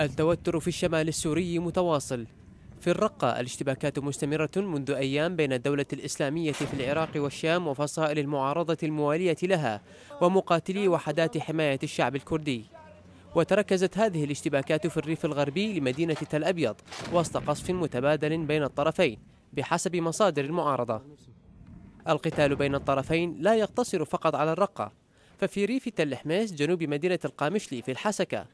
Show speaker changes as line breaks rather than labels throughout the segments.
التوتر في الشمال السوري متواصل في الرقة الاشتباكات مستمرة منذ أيام بين الدولة الإسلامية في العراق والشام وفصائل المعارضة الموالية لها ومقاتلي وحدات حماية الشعب الكردي وتركزت هذه الاشتباكات في الريف الغربي لمدينة تل أبيض وسط قصف متبادل بين الطرفين بحسب مصادر المعارضة القتال بين الطرفين لا يقتصر فقط على الرقة ففي ريف تل حميس جنوب مدينة القامشلي في الحسكة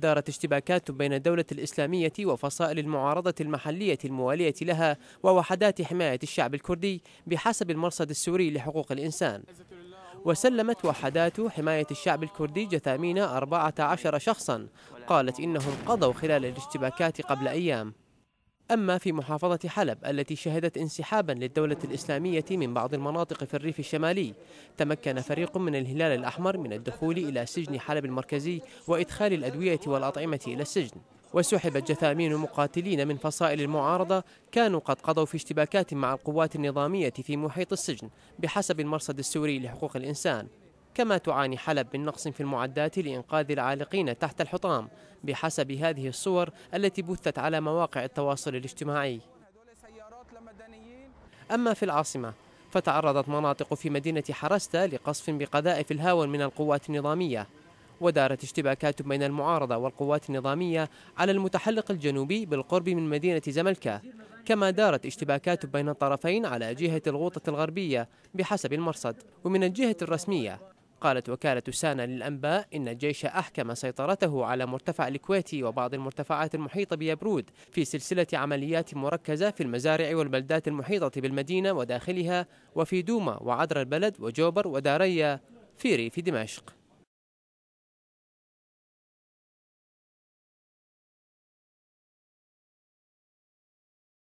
دارت اشتباكات بين الدولة الإسلامية وفصائل المعارضة المحلية الموالية لها ووحدات حماية الشعب الكردي بحسب المرصد السوري لحقوق الإنسان وسلمت وحدات حماية الشعب الكردي جثامين 14 شخصا قالت إنهم قضوا خلال الاشتباكات قبل أيام أما في محافظة حلب التي شهدت انسحابا للدولة الإسلامية من بعض المناطق في الريف الشمالي تمكن فريق من الهلال الأحمر من الدخول إلى سجن حلب المركزي وإدخال الأدوية والأطعمة إلى السجن وسحبت جثامين مقاتلين من فصائل المعارضة كانوا قد قضوا في اشتباكات مع القوات النظامية في محيط السجن بحسب المرصد السوري لحقوق الإنسان كما تعاني حلب من نقص في المعدات لإنقاذ العالقين تحت الحطام بحسب هذه الصور التي بثت على مواقع التواصل الاجتماعي أما في العاصمة فتعرضت مناطق في مدينة حرستا لقصف بقذائف الهاون من القوات النظامية ودارت اشتباكات بين المعارضة والقوات النظامية على المتحلق الجنوبي بالقرب من مدينة زملكا كما دارت اشتباكات بين الطرفين على جهة الغوطة الغربية بحسب المرصد ومن الجهة الرسمية قالت وكالة سانا للأنباء إن الجيش أحكم سيطرته على مرتفع الكويتي وبعض المرتفعات المحيطة بيبرود في سلسلة عمليات مركزة في المزارع والبلدات المحيطة بالمدينة وداخلها وفي دوما وعدرا البلد وجوبر وداريا في ريف دمشق